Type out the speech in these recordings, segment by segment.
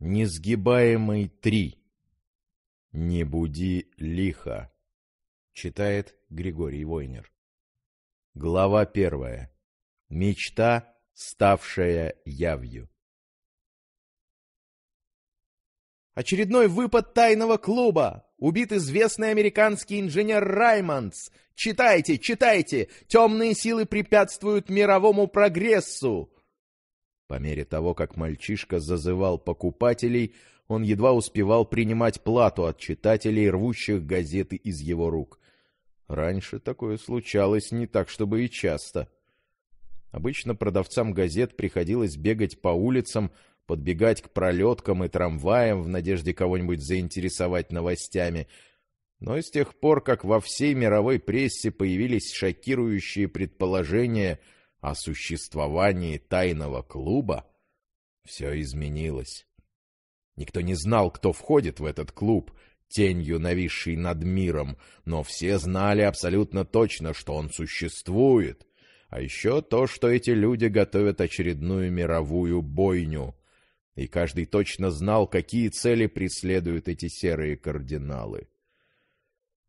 Несгибаемый три. «Не буди лихо», — читает Григорий Войнер. Глава первая. Мечта, ставшая явью. Очередной выпад тайного клуба! Убит известный американский инженер Раймондс! Читайте, читайте! Темные силы препятствуют мировому прогрессу! По мере того, как мальчишка зазывал покупателей, он едва успевал принимать плату от читателей, рвущих газеты из его рук. Раньше такое случалось не так, чтобы и часто. Обычно продавцам газет приходилось бегать по улицам, подбегать к пролеткам и трамваям в надежде кого-нибудь заинтересовать новостями. Но с тех пор, как во всей мировой прессе появились шокирующие предположения – о существовании тайного клуба, все изменилось. Никто не знал, кто входит в этот клуб, тенью нависший над миром, но все знали абсолютно точно, что он существует. А еще то, что эти люди готовят очередную мировую бойню. И каждый точно знал, какие цели преследуют эти серые кардиналы.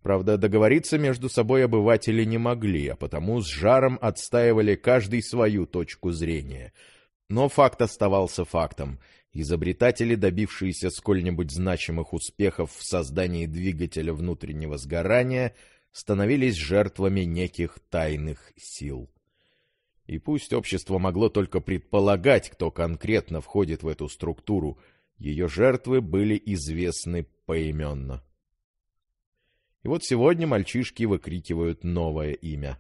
Правда, договориться между собой обыватели не могли, а потому с жаром отстаивали каждый свою точку зрения. Но факт оставался фактом. Изобретатели, добившиеся сколь-нибудь значимых успехов в создании двигателя внутреннего сгорания, становились жертвами неких тайных сил. И пусть общество могло только предполагать, кто конкретно входит в эту структуру, ее жертвы были известны поименно. И вот сегодня мальчишки выкрикивают новое имя.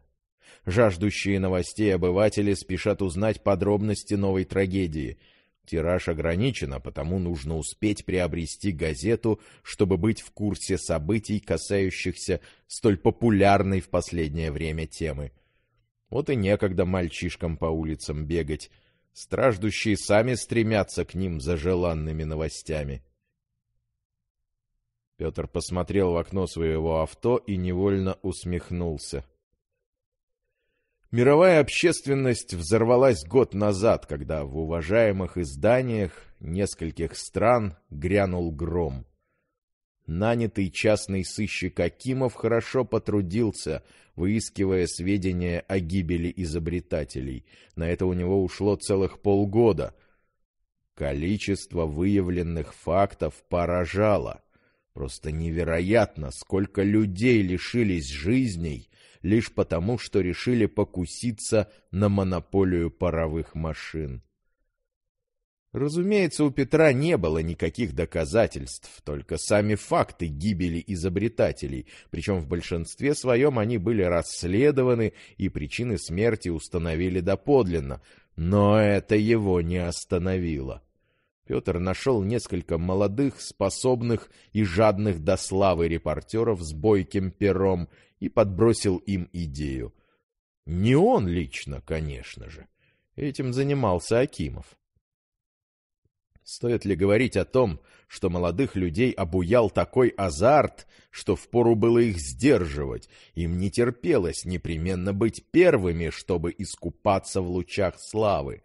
Жаждущие новостей обыватели спешат узнать подробности новой трагедии. Тираж ограничен, а потому нужно успеть приобрести газету, чтобы быть в курсе событий, касающихся столь популярной в последнее время темы. Вот и некогда мальчишкам по улицам бегать. Страждущие сами стремятся к ним за желанными новостями. Петр посмотрел в окно своего авто и невольно усмехнулся. Мировая общественность взорвалась год назад, когда в уважаемых изданиях нескольких стран грянул гром. Нанятый частный сыщик Акимов хорошо потрудился, выискивая сведения о гибели изобретателей. На это у него ушло целых полгода. Количество выявленных фактов поражало — Просто невероятно, сколько людей лишились жизней лишь потому, что решили покуситься на монополию паровых машин. Разумеется, у Петра не было никаких доказательств, только сами факты гибели изобретателей, причем в большинстве своем они были расследованы и причины смерти установили доподлинно, но это его не остановило. Петр нашел несколько молодых, способных и жадных до славы репортеров с бойким пером и подбросил им идею. Не он лично, конечно же. Этим занимался Акимов. Стоит ли говорить о том, что молодых людей обуял такой азарт, что впору было их сдерживать, им не терпелось непременно быть первыми, чтобы искупаться в лучах славы,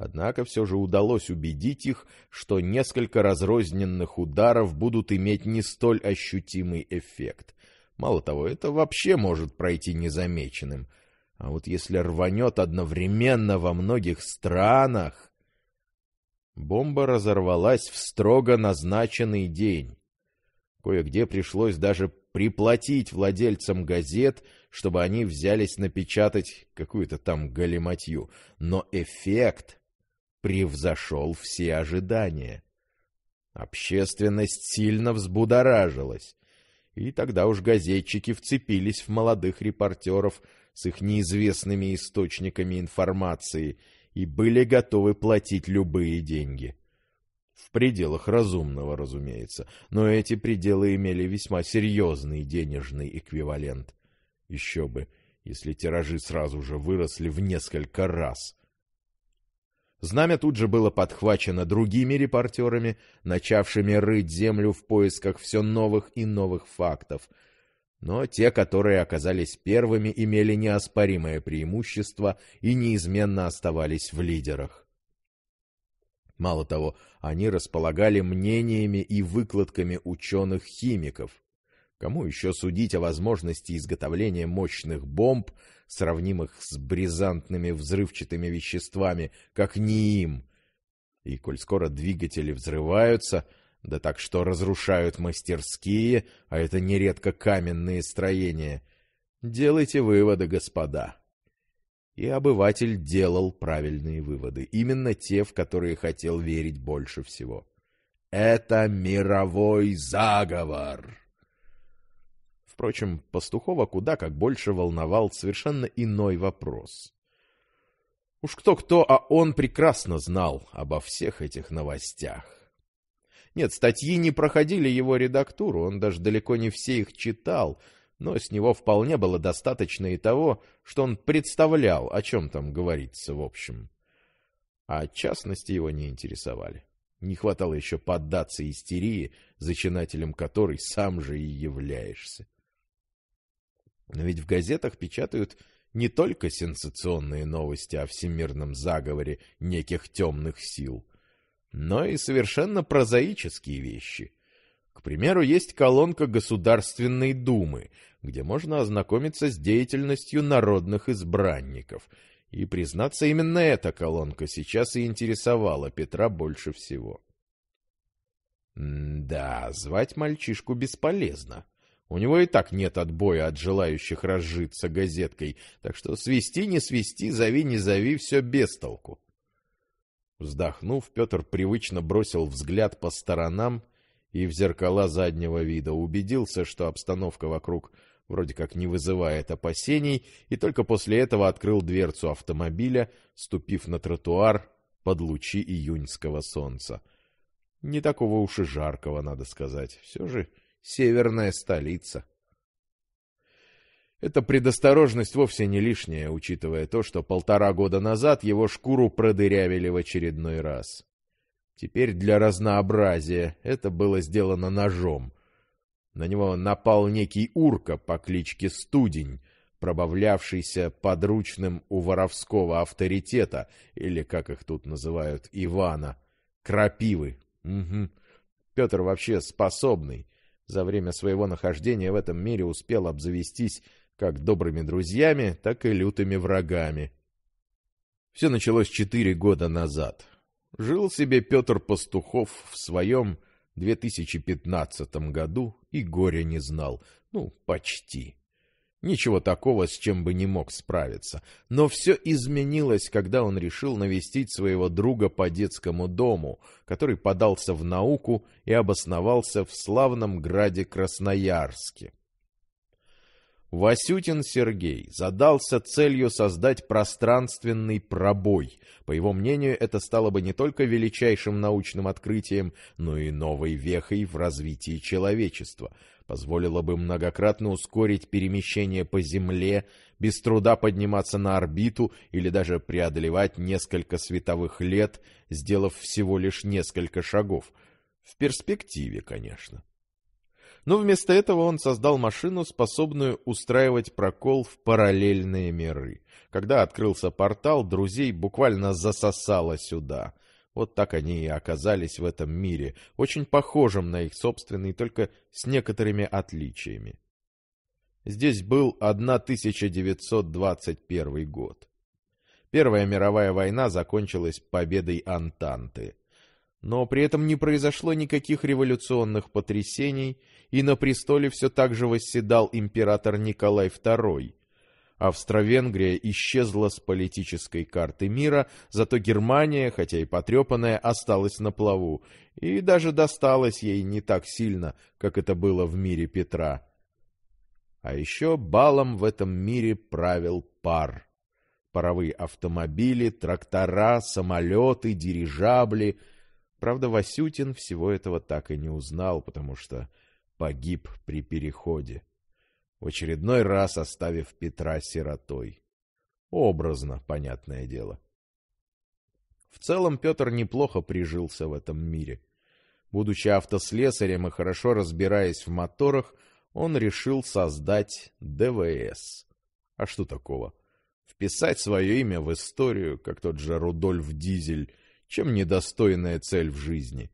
Однако все же удалось убедить их, что несколько разрозненных ударов будут иметь не столь ощутимый эффект. Мало того, это вообще может пройти незамеченным. А вот если рванет одновременно во многих странах... Бомба разорвалась в строго назначенный день. Кое-где пришлось даже приплатить владельцам газет, чтобы они взялись напечатать какую-то там галиматью. Но эффект превзошел все ожидания. Общественность сильно взбудоражилась, и тогда уж газетчики вцепились в молодых репортеров с их неизвестными источниками информации и были готовы платить любые деньги. В пределах разумного, разумеется, но эти пределы имели весьма серьезный денежный эквивалент. Еще бы, если тиражи сразу же выросли в несколько раз. Знамя тут же было подхвачено другими репортерами, начавшими рыть землю в поисках все новых и новых фактов. Но те, которые оказались первыми, имели неоспоримое преимущество и неизменно оставались в лидерах. Мало того, они располагали мнениями и выкладками ученых-химиков, Кому еще судить о возможности изготовления мощных бомб, сравнимых с бризантными взрывчатыми веществами, как не им? И коль скоро двигатели взрываются, да так что разрушают мастерские, а это нередко каменные строения, делайте выводы, господа. И обыватель делал правильные выводы, именно те, в которые хотел верить больше всего. Это мировой заговор! Впрочем, Пастухова куда как больше волновал совершенно иной вопрос. Уж кто-кто, а он прекрасно знал обо всех этих новостях. Нет, статьи не проходили его редактуру, он даже далеко не все их читал, но с него вполне было достаточно и того, что он представлял, о чем там говорится в общем. А частности его не интересовали. Не хватало еще поддаться истерии, зачинателем которой сам же и являешься. Но ведь в газетах печатают не только сенсационные новости о всемирном заговоре неких темных сил, но и совершенно прозаические вещи. К примеру, есть колонка Государственной Думы, где можно ознакомиться с деятельностью народных избранников. И, признаться, именно эта колонка сейчас и интересовала Петра больше всего. М да, звать мальчишку бесполезно. У него и так нет отбоя от желающих разжиться газеткой, так что свести, не свести, зови, не зови, все без толку. Вздохнув, Петр привычно бросил взгляд по сторонам и в зеркала заднего вида, убедился, что обстановка вокруг вроде как не вызывает опасений, и только после этого открыл дверцу автомобиля, ступив на тротуар под лучи июньского солнца. Не такого уж и жаркого, надо сказать. Все же северная столица. Эта предосторожность вовсе не лишняя, учитывая то, что полтора года назад его шкуру продырявили в очередной раз. Теперь для разнообразия это было сделано ножом. На него напал некий урка по кличке Студень, пробавлявшийся подручным у воровского авторитета, или, как их тут называют, Ивана, крапивы. Угу. Петр вообще способный, за время своего нахождения в этом мире успел обзавестись как добрыми друзьями, так и лютыми врагами. Все началось четыре года назад. Жил себе Петр Пастухов в своем 2015 году и горя не знал. Ну, почти. Ничего такого, с чем бы не мог справиться. Но все изменилось, когда он решил навестить своего друга по детскому дому, который подался в науку и обосновался в славном граде Красноярске. Васютин Сергей задался целью создать пространственный пробой. По его мнению, это стало бы не только величайшим научным открытием, но и новой вехой в развитии человечества. Позволило бы многократно ускорить перемещение по Земле, без труда подниматься на орбиту или даже преодолевать несколько световых лет, сделав всего лишь несколько шагов. В перспективе, конечно. Но вместо этого он создал машину, способную устраивать прокол в параллельные миры. Когда открылся портал, друзей буквально засосало сюда. Вот так они и оказались в этом мире, очень похожем на их собственный, только с некоторыми отличиями. Здесь был 1921 год. Первая мировая война закончилась победой Антанты – но при этом не произошло никаких революционных потрясений, и на престоле все так же восседал император Николай II. Австро-Венгрия исчезла с политической карты мира, зато Германия, хотя и потрепанная, осталась на плаву, и даже досталась ей не так сильно, как это было в мире Петра. А еще балом в этом мире правил пар. Паровые автомобили, трактора, самолеты, дирижабли — Правда, Васютин всего этого так и не узнал, потому что погиб при переходе, в очередной раз оставив Петра сиротой. Образно, понятное дело. В целом Петр неплохо прижился в этом мире. Будучи автослесарем и хорошо разбираясь в моторах, он решил создать ДВС. А что такого? Вписать свое имя в историю, как тот же Рудольф Дизель – чем недостойная цель в жизни.